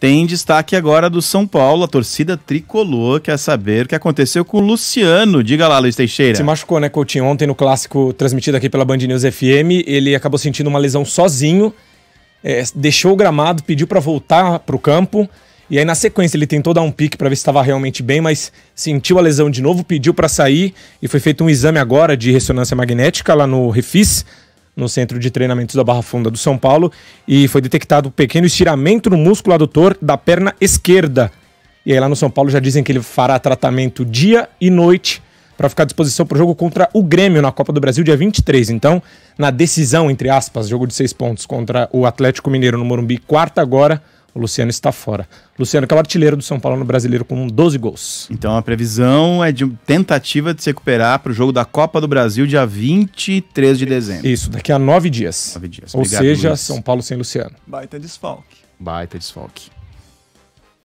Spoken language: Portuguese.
Tem destaque agora do São Paulo, a torcida tricolor quer saber o que aconteceu com o Luciano. Diga lá, Luiz Teixeira. Se machucou, né, Coutinho? Ontem no clássico transmitido aqui pela Band News FM, ele acabou sentindo uma lesão sozinho, é, deixou o gramado, pediu para voltar para o campo. E aí, na sequência, ele tentou dar um pique para ver se estava realmente bem, mas sentiu a lesão de novo, pediu para sair e foi feito um exame agora de ressonância magnética lá no Refis no centro de treinamentos da Barra Funda do São Paulo e foi detectado um pequeno estiramento no músculo adutor da perna esquerda. E aí lá no São Paulo já dizem que ele fará tratamento dia e noite para ficar à disposição para o jogo contra o Grêmio na Copa do Brasil dia 23. Então, na decisão, entre aspas, jogo de seis pontos contra o Atlético Mineiro no Morumbi, quarta agora, o Luciano está fora. Luciano, que é o artilheiro do São Paulo no Brasileiro com 12 gols. Então a previsão é de tentativa de se recuperar para o jogo da Copa do Brasil dia 23 de dezembro. Isso, daqui a nove dias. Nove dias. Ou Obrigado, seja, Luiz. São Paulo sem Luciano. Baita desfalque. Baita desfalque.